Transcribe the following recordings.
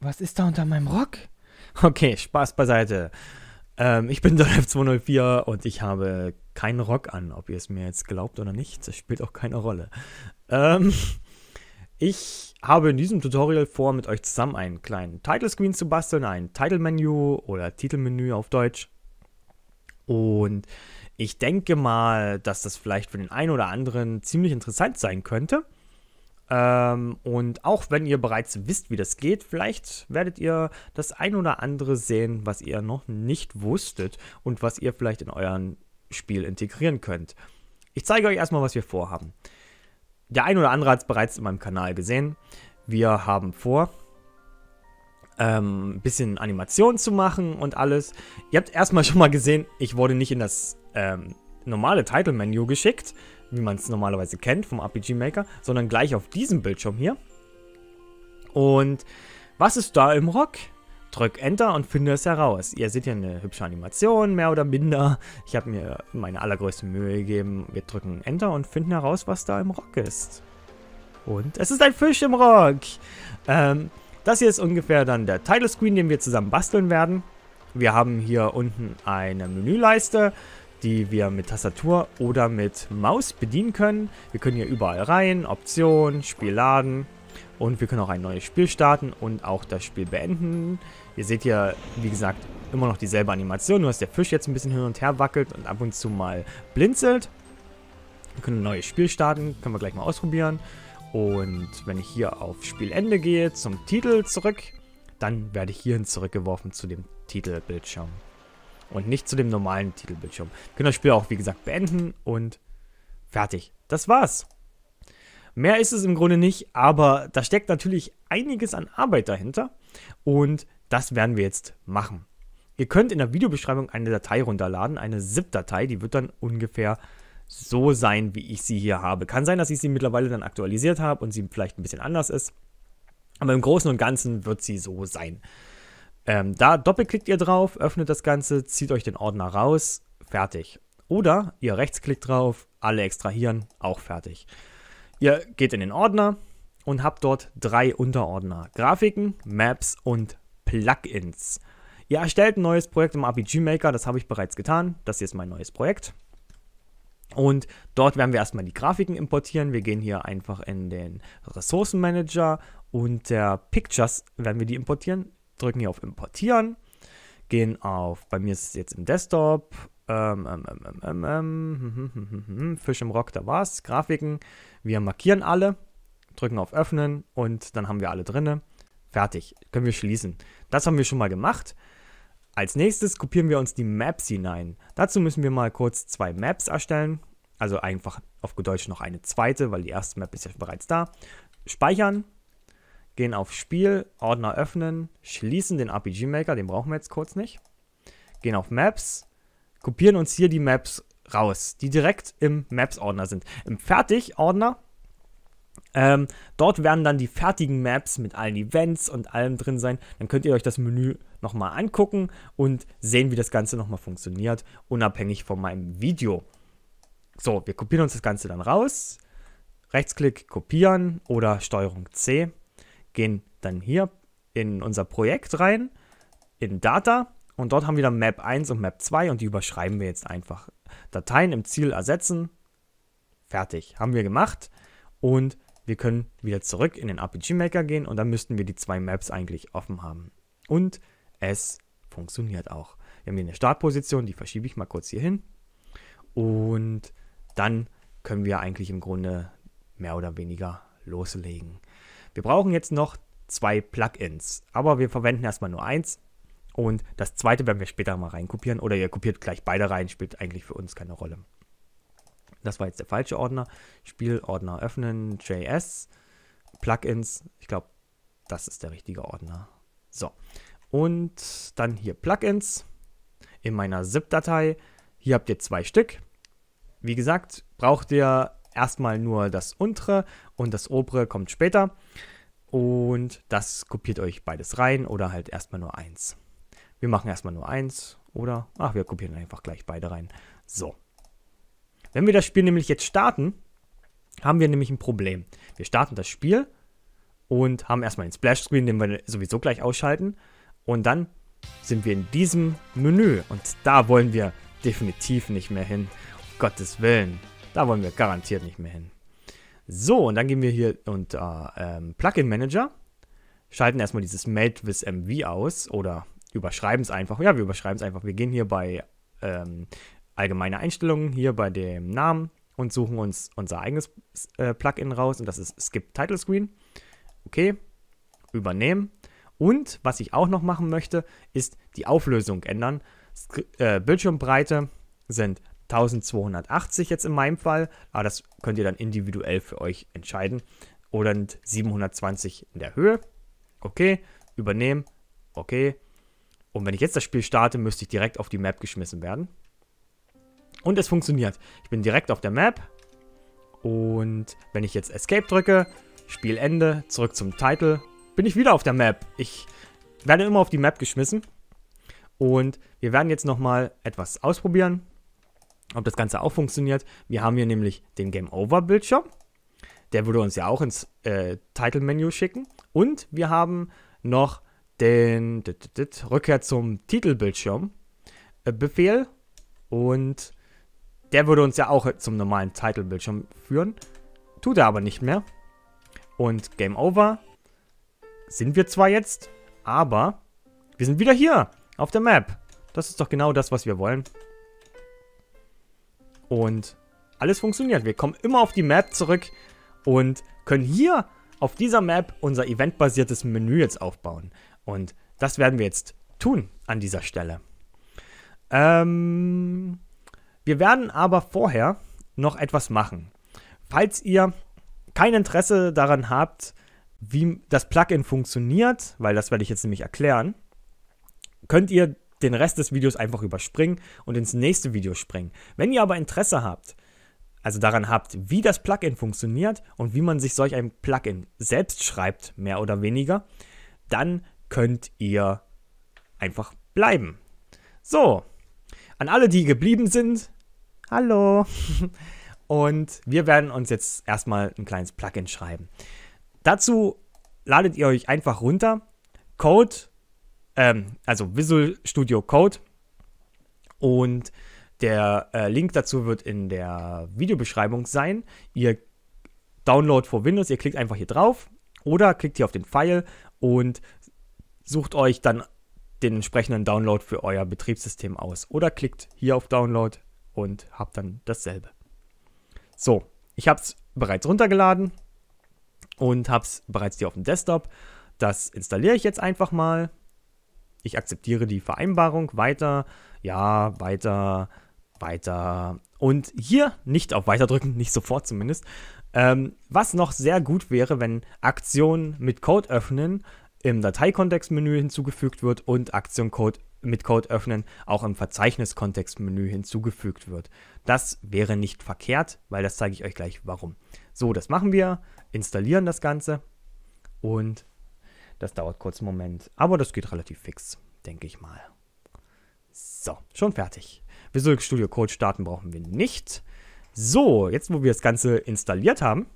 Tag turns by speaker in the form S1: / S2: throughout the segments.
S1: Was ist da unter meinem Rock? Okay, Spaß beiseite. Ähm, ich bin Dolph 204 und ich habe keinen Rock an. Ob ihr es mir jetzt glaubt oder nicht, das spielt auch keine Rolle. Ähm, ich habe in diesem Tutorial vor, mit euch zusammen einen kleinen Title Screen zu basteln, ein Title Menu oder Titelmenü auf Deutsch. Und ich denke mal, dass das vielleicht für den einen oder anderen ziemlich interessant sein könnte. Ähm, und auch wenn ihr bereits wisst, wie das geht, vielleicht werdet ihr das ein oder andere sehen, was ihr noch nicht wusstet und was ihr vielleicht in euren Spiel integrieren könnt. Ich zeige euch erstmal, was wir vorhaben. Der ein oder andere hat es bereits in meinem Kanal gesehen. Wir haben vor, ähm, ein ähm, bisschen Animation zu machen und alles. Ihr habt erstmal schon mal gesehen, ich wurde nicht in das ähm, normale Title-Menü geschickt, wie man es normalerweise kennt vom RPG Maker, sondern gleich auf diesem Bildschirm hier. Und was ist da im Rock? Drück Enter und finde es heraus. Ihr seht hier eine hübsche Animation, mehr oder minder. Ich habe mir meine allergrößte Mühe gegeben. Wir drücken Enter und finden heraus, was da im Rock ist. Und es ist ein Fisch im Rock! Ähm, das hier ist ungefähr dann der Title Screen, den wir zusammen basteln werden. Wir haben hier unten eine Menüleiste die wir mit Tastatur oder mit Maus bedienen können. Wir können hier überall rein, Option, Spiel laden und wir können auch ein neues Spiel starten und auch das Spiel beenden. Ihr seht hier, wie gesagt, immer noch dieselbe Animation, nur dass der Fisch jetzt ein bisschen hin und her wackelt und ab und zu mal blinzelt. Wir können ein neues Spiel starten, können wir gleich mal ausprobieren. Und wenn ich hier auf Spielende gehe, zum Titel zurück, dann werde ich hierhin zurückgeworfen zu dem Titelbildschirm und nicht zu dem normalen Titelbildschirm. Wir können das Spiel auch, wie gesagt, beenden und fertig. Das war's. Mehr ist es im Grunde nicht, aber da steckt natürlich einiges an Arbeit dahinter und das werden wir jetzt machen. Ihr könnt in der Videobeschreibung eine Datei runterladen, eine ZIP-Datei, die wird dann ungefähr so sein, wie ich sie hier habe. Kann sein, dass ich sie mittlerweile dann aktualisiert habe und sie vielleicht ein bisschen anders ist, aber im Großen und Ganzen wird sie so sein. Ähm, da doppelklickt ihr drauf, öffnet das Ganze, zieht euch den Ordner raus, fertig. Oder ihr rechtsklickt drauf, alle extrahieren, auch fertig. Ihr geht in den Ordner und habt dort drei Unterordner. Grafiken, Maps und Plugins. Ihr erstellt ein neues Projekt im RPG Maker, das habe ich bereits getan. Das hier ist mein neues Projekt. Und dort werden wir erstmal die Grafiken importieren. Wir gehen hier einfach in den Ressourcenmanager und der Pictures werden wir die importieren drücken hier auf Importieren, gehen auf, bei mir ist es jetzt im Desktop, ähm, ähm, ähm, Fisch im Rock, da war es, Grafiken, wir markieren alle, drücken auf Öffnen und dann haben wir alle drinne. Fertig, können wir schließen. Das haben wir schon mal gemacht. Als nächstes kopieren wir uns die Maps hinein. Dazu müssen wir mal kurz zwei Maps erstellen. Also einfach auf Deutsch noch eine zweite, weil die erste Map ist ja bereits da. Speichern gehen auf Spiel, Ordner öffnen, schließen den RPG Maker, den brauchen wir jetzt kurz nicht, gehen auf Maps, kopieren uns hier die Maps raus, die direkt im Maps-Ordner sind. Im Fertig-Ordner, ähm, dort werden dann die fertigen Maps mit allen Events und allem drin sein. Dann könnt ihr euch das Menü nochmal angucken und sehen, wie das Ganze nochmal funktioniert, unabhängig von meinem Video. So, wir kopieren uns das Ganze dann raus. Rechtsklick kopieren oder Steuerung C gehen dann hier in unser Projekt rein, in Data und dort haben wir dann Map 1 und Map 2 und die überschreiben wir jetzt einfach. Dateien im Ziel ersetzen, fertig, haben wir gemacht und wir können wieder zurück in den RPG Maker gehen und dann müssten wir die zwei Maps eigentlich offen haben. Und es funktioniert auch. Wir haben hier eine Startposition, die verschiebe ich mal kurz hier hin und dann können wir eigentlich im Grunde mehr oder weniger loslegen. Wir brauchen jetzt noch zwei Plugins, aber wir verwenden erstmal nur eins. Und das zweite werden wir später mal reinkopieren oder ihr kopiert gleich beide rein, spielt eigentlich für uns keine Rolle. Das war jetzt der falsche Ordner. Spielordner öffnen, JS, Plugins. Ich glaube, das ist der richtige Ordner. So, und dann hier Plugins in meiner ZIP-Datei. Hier habt ihr zwei Stück. Wie gesagt, braucht ihr erstmal nur das untere und das obere kommt später. Und das kopiert euch beides rein oder halt erstmal nur eins. Wir machen erstmal nur eins oder, ach, wir kopieren einfach gleich beide rein. So. Wenn wir das Spiel nämlich jetzt starten, haben wir nämlich ein Problem. Wir starten das Spiel und haben erstmal den Splash-Screen, den wir sowieso gleich ausschalten. Und dann sind wir in diesem Menü und da wollen wir definitiv nicht mehr hin. Um Gottes Willen. Da wollen wir garantiert nicht mehr hin. So, und dann gehen wir hier unter äh, ähm, Plugin Manager, schalten erstmal dieses Meld with MV aus oder überschreiben es einfach. Ja, wir überschreiben es einfach. Wir gehen hier bei ähm, allgemeine Einstellungen, hier bei dem Namen und suchen uns unser eigenes äh, Plugin raus und das ist Skip Title Screen. Okay, übernehmen. Und was ich auch noch machen möchte, ist die Auflösung ändern. Sk äh, Bildschirmbreite sind 1280 jetzt in meinem Fall, aber ah, das könnt ihr dann individuell für euch entscheiden. Oder 720 in der Höhe. Okay, übernehmen. Okay. Und wenn ich jetzt das Spiel starte, müsste ich direkt auf die Map geschmissen werden. Und es funktioniert. Ich bin direkt auf der Map. Und wenn ich jetzt Escape drücke, Spielende, zurück zum Title, bin ich wieder auf der Map. Ich werde immer auf die Map geschmissen. Und wir werden jetzt nochmal etwas ausprobieren ob das Ganze auch funktioniert. Wir haben hier nämlich den Game Over Bildschirm. Der würde uns ja auch ins äh, Title Menu schicken. Und wir haben noch den dit, dit, Rückkehr zum Titelbildschirm äh, Befehl. Und der würde uns ja auch zum normalen Titelbildschirm führen. Tut er aber nicht mehr. Und Game Over sind wir zwar jetzt, aber wir sind wieder hier auf der Map. Das ist doch genau das, was wir wollen. Und alles funktioniert. Wir kommen immer auf die Map zurück und können hier auf dieser Map unser eventbasiertes Menü jetzt aufbauen. Und das werden wir jetzt tun an dieser Stelle. Ähm, wir werden aber vorher noch etwas machen. Falls ihr kein Interesse daran habt, wie das Plugin funktioniert, weil das werde ich jetzt nämlich erklären, könnt ihr den Rest des Videos einfach überspringen und ins nächste Video springen. Wenn ihr aber Interesse habt, also daran habt, wie das Plugin funktioniert und wie man sich solch ein Plugin selbst schreibt, mehr oder weniger, dann könnt ihr einfach bleiben. So, an alle, die geblieben sind, hallo. Und wir werden uns jetzt erstmal ein kleines Plugin schreiben. Dazu ladet ihr euch einfach runter Code ähm, also Visual Studio Code. Und der äh, Link dazu wird in der Videobeschreibung sein. Ihr Download for Windows, ihr klickt einfach hier drauf oder klickt hier auf den Pfeil und sucht euch dann den entsprechenden Download für euer Betriebssystem aus. Oder klickt hier auf Download und habt dann dasselbe. So, ich habe es bereits runtergeladen und habe es bereits hier auf dem Desktop. Das installiere ich jetzt einfach mal. Ich akzeptiere die Vereinbarung weiter, ja, weiter, weiter. Und hier nicht auf weiter drücken, nicht sofort zumindest. Ähm, was noch sehr gut wäre, wenn Aktion mit Code öffnen im Dateikontextmenü hinzugefügt wird und Aktion Code mit Code öffnen auch im Verzeichniskontextmenü hinzugefügt wird. Das wäre nicht verkehrt, weil das zeige ich euch gleich warum. So, das machen wir, installieren das Ganze und das dauert kurz einen Moment, aber das geht relativ fix, denke ich mal. So, schon fertig. Visual Studio Code starten brauchen wir nicht. So, jetzt wo wir das Ganze installiert haben,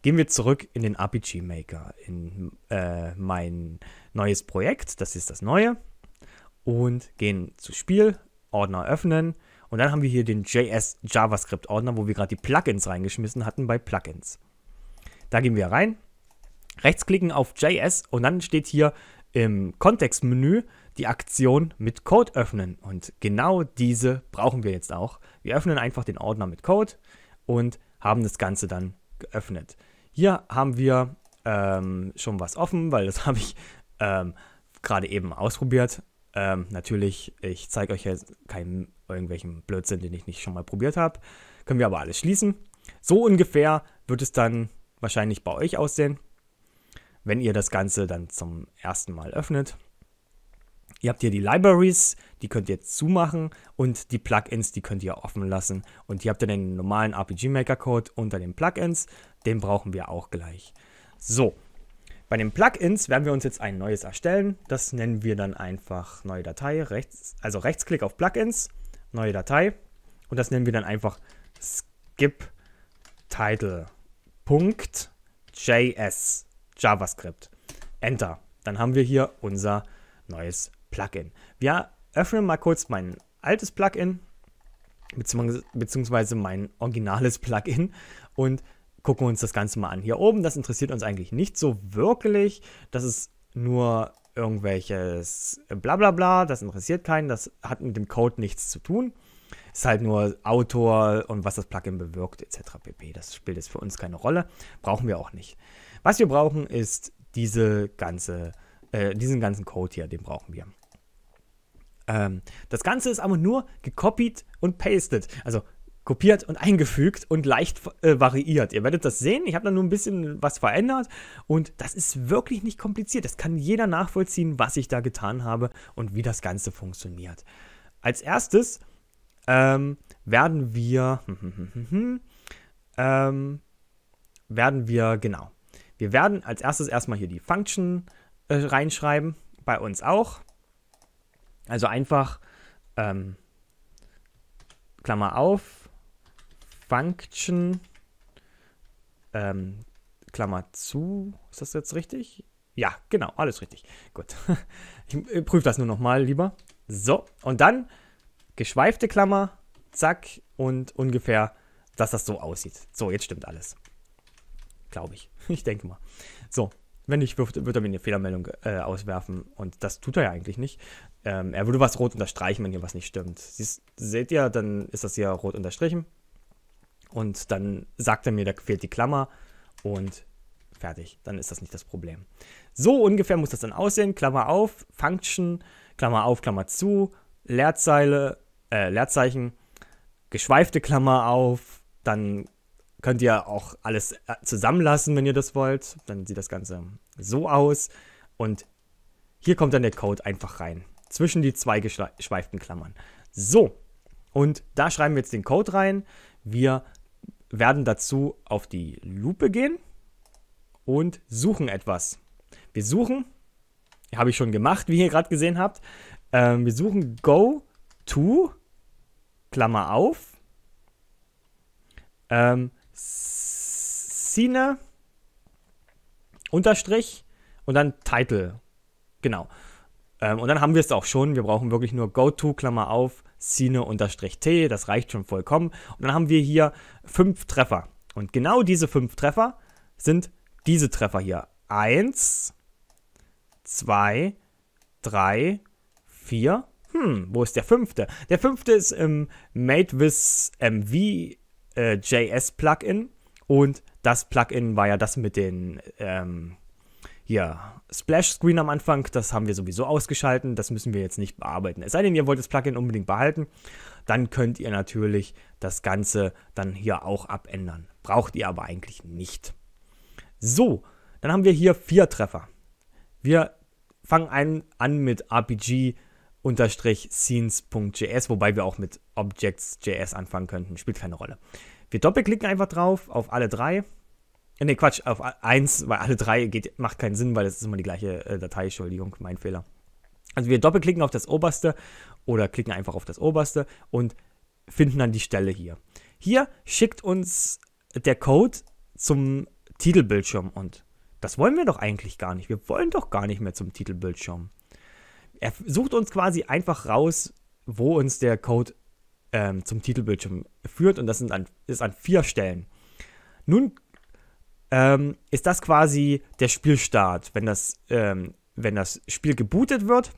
S1: gehen wir zurück in den RPG Maker, in äh, mein neues Projekt, das ist das neue, und gehen zu Spiel, Ordner öffnen und dann haben wir hier den JS JavaScript Ordner, wo wir gerade die Plugins reingeschmissen hatten bei Plugins. Da gehen wir rein rechtsklicken auf JS und dann steht hier im Kontextmenü die Aktion mit Code öffnen. Und genau diese brauchen wir jetzt auch. Wir öffnen einfach den Ordner mit Code und haben das Ganze dann geöffnet. Hier haben wir ähm, schon was offen, weil das habe ich ähm, gerade eben ausprobiert. Ähm, natürlich, ich zeige euch jetzt keinen irgendwelchen Blödsinn, den ich nicht schon mal probiert habe. Können wir aber alles schließen. So ungefähr wird es dann wahrscheinlich bei euch aussehen wenn ihr das Ganze dann zum ersten Mal öffnet. Ihr habt hier die Libraries, die könnt ihr zumachen und die Plugins, die könnt ihr offen lassen. Und hier habt ihr den normalen RPG Maker Code unter den Plugins, den brauchen wir auch gleich. So, bei den Plugins werden wir uns jetzt ein neues erstellen. Das nennen wir dann einfach neue Datei, rechts, also Rechtsklick auf Plugins, neue Datei und das nennen wir dann einfach skip title.js. JavaScript. Enter. Dann haben wir hier unser neues Plugin. Wir öffnen mal kurz mein altes Plugin, beziehungsweise mein originales Plugin und gucken uns das Ganze mal an. Hier oben, das interessiert uns eigentlich nicht so wirklich. Das ist nur irgendwelches Blablabla, bla bla, das interessiert keinen, das hat mit dem Code nichts zu tun. Ist halt nur Autor und was das Plugin bewirkt etc. pp. Das spielt jetzt für uns keine Rolle, brauchen wir auch nicht. Was wir brauchen, ist diese ganze, äh, diesen ganzen Code hier, den brauchen wir. Ähm, das Ganze ist aber nur gekopiert und pasted, also kopiert und eingefügt und leicht äh, variiert. Ihr werdet das sehen, ich habe da nur ein bisschen was verändert und das ist wirklich nicht kompliziert. Das kann jeder nachvollziehen, was ich da getan habe und wie das Ganze funktioniert. Als erstes ähm, werden wir ähm, werden wir, genau, wir werden als erstes erstmal hier die Function äh, reinschreiben, bei uns auch. Also einfach ähm, Klammer auf, Function, ähm, Klammer zu, ist das jetzt richtig? Ja, genau, alles richtig. Gut, ich prüfe das nur nochmal lieber. So, und dann geschweifte Klammer, zack, und ungefähr, dass das so aussieht. So, jetzt stimmt alles. Glaube ich. Ich denke mal. So, wenn nicht, wird, wird er mir eine Fehlermeldung äh, auswerfen. Und das tut er ja eigentlich nicht. Ähm, er würde was rot unterstreichen, wenn hier was nicht stimmt. Siehst, seht ihr, dann ist das hier rot unterstrichen. Und dann sagt er mir, da fehlt die Klammer. Und fertig. Dann ist das nicht das Problem. So ungefähr muss das dann aussehen. Klammer auf, Function, Klammer auf, Klammer zu, Leerzeile, äh, Leerzeichen, geschweifte Klammer auf, dann Könnt ihr auch alles äh, zusammenlassen, wenn ihr das wollt. Dann sieht das Ganze so aus. Und hier kommt dann der Code einfach rein. Zwischen die zwei geschweiften Klammern. So, und da schreiben wir jetzt den Code rein. Wir werden dazu auf die Lupe gehen und suchen etwas. Wir suchen, habe ich schon gemacht, wie ihr gerade gesehen habt. Ähm, wir suchen go to, Klammer auf, ähm, Cine Unterstrich und dann Title. Genau. Ähm, und dann haben wir es auch schon. Wir brauchen wirklich nur GoTo, Klammer auf, Sine unterstrich T. Das reicht schon vollkommen. Und dann haben wir hier fünf Treffer. Und genau diese fünf Treffer sind diese Treffer hier. Eins, zwei, drei, vier. Hm, wo ist der fünfte? Der fünfte ist im Made with MV äh, JS-Plugin und das Plugin war ja das mit den ähm, hier Splash-Screen am Anfang. Das haben wir sowieso ausgeschalten. Das müssen wir jetzt nicht bearbeiten. Es sei denn, ihr wollt das Plugin unbedingt behalten. Dann könnt ihr natürlich das Ganze dann hier auch abändern. Braucht ihr aber eigentlich nicht. So, dann haben wir hier vier Treffer. Wir fangen einen an mit RPG unterstrich scenes.js, wobei wir auch mit objects.js anfangen könnten, spielt keine Rolle. Wir doppelklicken einfach drauf auf alle drei. Ne, Quatsch, auf eins, weil alle drei geht, macht keinen Sinn, weil es ist immer die gleiche äh, Datei, Entschuldigung, mein Fehler. Also wir doppelklicken auf das oberste oder klicken einfach auf das oberste und finden dann die Stelle hier. Hier schickt uns der Code zum Titelbildschirm und das wollen wir doch eigentlich gar nicht. Wir wollen doch gar nicht mehr zum Titelbildschirm er sucht uns quasi einfach raus, wo uns der Code ähm, zum Titelbildschirm führt und das sind an, ist an vier Stellen. Nun ähm, ist das quasi der Spielstart. Wenn das, ähm, wenn das Spiel gebootet wird,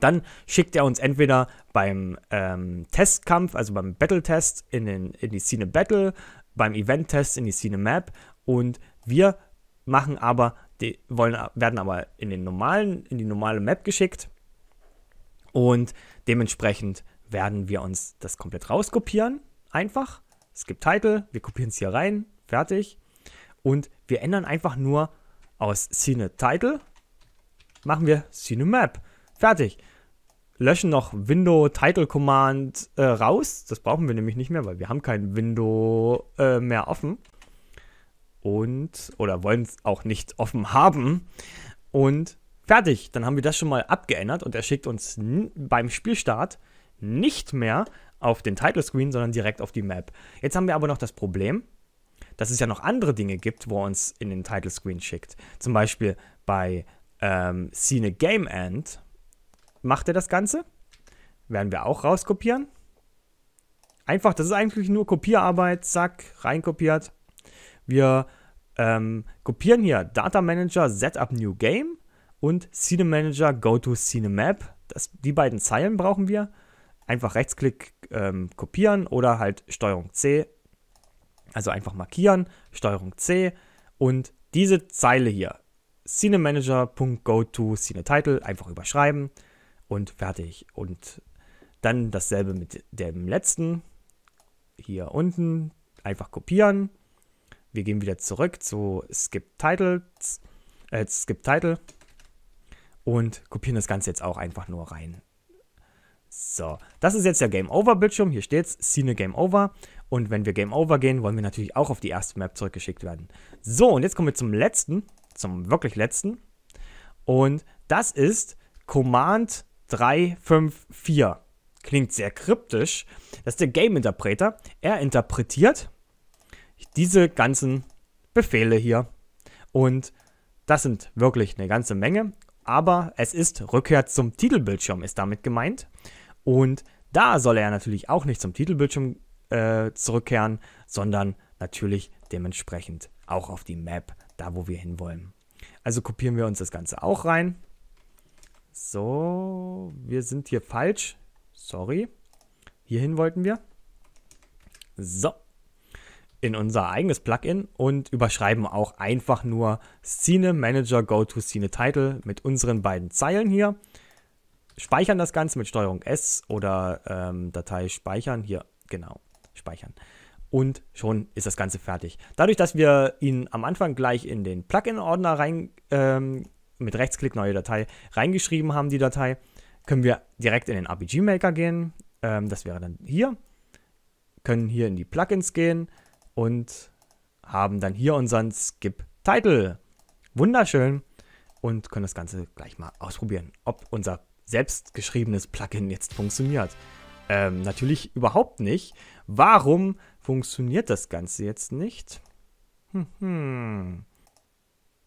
S1: dann schickt er uns entweder beim ähm, Testkampf, also beim Battle-Test in, in die Scene Battle, beim Event-Test in die Scene Map und wir machen aber, die wollen, werden aber in den normalen, in die normale Map geschickt und dementsprechend werden wir uns das komplett rauskopieren. Einfach. Es gibt Title, wir kopieren es hier rein, fertig. Und wir ändern einfach nur aus Scene Title, machen wir Scene Map. Fertig. Löschen noch Window Title Command äh, raus. Das brauchen wir nämlich nicht mehr, weil wir haben kein Window äh, mehr offen und oder wollen es auch nicht offen haben. Und fertig, dann haben wir das schon mal abgeändert und er schickt uns beim Spielstart nicht mehr auf den Title Screen, sondern direkt auf die Map. Jetzt haben wir aber noch das Problem, dass es ja noch andere Dinge gibt, wo er uns in den Title Screen schickt. Zum Beispiel bei ähm, Scene Game End macht er das Ganze. Werden wir auch rauskopieren. Einfach, das ist eigentlich nur Kopierarbeit, zack, reinkopiert, wir ähm, kopieren hier Data Manager Setup New Game und Scene Manager Go to Scene Map. Das, die beiden Zeilen brauchen wir. Einfach Rechtsklick ähm, kopieren oder halt Steuerung C. Also einfach markieren, Steuerung C und diese Zeile hier. Scene Manager.go Scene Title einfach überschreiben und fertig. Und dann dasselbe mit dem letzten. Hier unten einfach kopieren, wir gehen wieder zurück zu Skip Titles, äh, Skip Title und kopieren das Ganze jetzt auch einfach nur rein. So, das ist jetzt der Game Over Bildschirm. Hier steht's, Scene Game Over. Und wenn wir Game Over gehen, wollen wir natürlich auch auf die erste Map zurückgeschickt werden. So, und jetzt kommen wir zum letzten, zum wirklich letzten. Und das ist Command 354. Klingt sehr kryptisch. Das ist der Game Interpreter. Er interpretiert diese ganzen Befehle hier. Und das sind wirklich eine ganze Menge, aber es ist Rückkehr zum Titelbildschirm, ist damit gemeint. Und da soll er natürlich auch nicht zum Titelbildschirm äh, zurückkehren, sondern natürlich dementsprechend auch auf die Map, da wo wir hinwollen. Also kopieren wir uns das Ganze auch rein. So, wir sind hier falsch. Sorry. Hierhin wollten wir. So in unser eigenes Plugin und überschreiben auch einfach nur Scene Manager Go to Szene Title mit unseren beiden Zeilen hier. Speichern das Ganze mit Steuerung S oder ähm, Datei speichern. Hier, genau, speichern. Und schon ist das Ganze fertig. Dadurch, dass wir ihn am Anfang gleich in den Plugin-Ordner rein, ähm, mit Rechtsklick neue Datei reingeschrieben haben, die Datei, können wir direkt in den RPG-Maker gehen. Ähm, das wäre dann hier. Können hier in die Plugins gehen und haben dann hier unseren Skip Title. Wunderschön und können das Ganze gleich mal ausprobieren, ob unser selbstgeschriebenes Plugin jetzt funktioniert. Ähm, natürlich überhaupt nicht. Warum funktioniert das Ganze jetzt nicht? Hm, hm.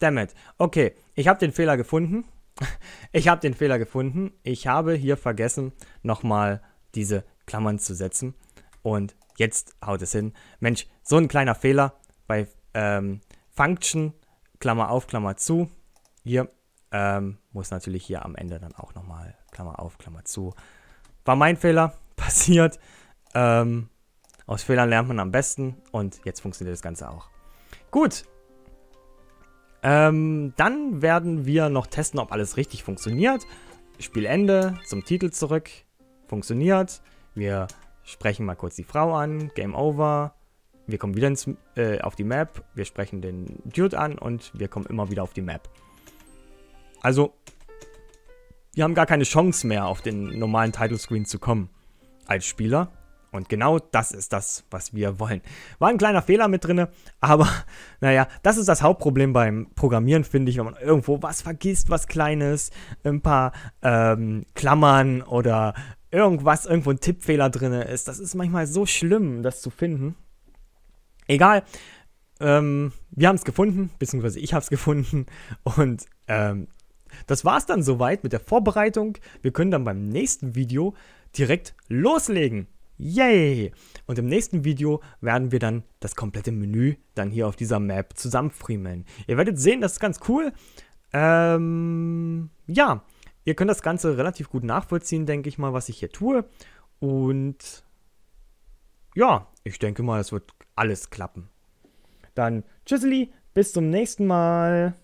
S1: Dammit. Okay, ich habe den Fehler gefunden. Ich habe den Fehler gefunden. Ich habe hier vergessen, nochmal diese Klammern zu setzen. Und jetzt haut es hin. Mensch, so ein kleiner Fehler bei ähm, Function, Klammer auf, Klammer zu. Hier ähm, muss natürlich hier am Ende dann auch nochmal Klammer auf, Klammer zu. War mein Fehler, passiert. Ähm, aus Fehlern lernt man am besten und jetzt funktioniert das Ganze auch. Gut. Ähm, dann werden wir noch testen, ob alles richtig funktioniert. Spielende, zum Titel zurück, funktioniert. Wir sprechen mal kurz die Frau an, Game Over. Wir kommen wieder ins, äh, auf die Map, wir sprechen den Dude an und wir kommen immer wieder auf die Map. Also, wir haben gar keine Chance mehr, auf den normalen Title Screen zu kommen als Spieler. Und genau das ist das, was wir wollen. War ein kleiner Fehler mit drin, aber naja, das ist das Hauptproblem beim Programmieren, finde ich, wenn man irgendwo was vergisst, was Kleines, ein paar ähm, Klammern oder irgendwas, irgendwo ein Tippfehler drin ist. Das ist manchmal so schlimm, das zu finden. Egal. Ähm, wir haben es gefunden, beziehungsweise ich habe es gefunden. Und ähm, das war es dann soweit mit der Vorbereitung. Wir können dann beim nächsten Video direkt loslegen. Yay! Und im nächsten Video werden wir dann das komplette Menü dann hier auf dieser Map zusammenfriemeln. Ihr werdet sehen, das ist ganz cool. Ähm, ja ihr könnt das Ganze relativ gut nachvollziehen, denke ich mal, was ich hier tue. Und ja, ich denke mal, es wird alles klappen. Dann tschüsseli, bis zum nächsten Mal.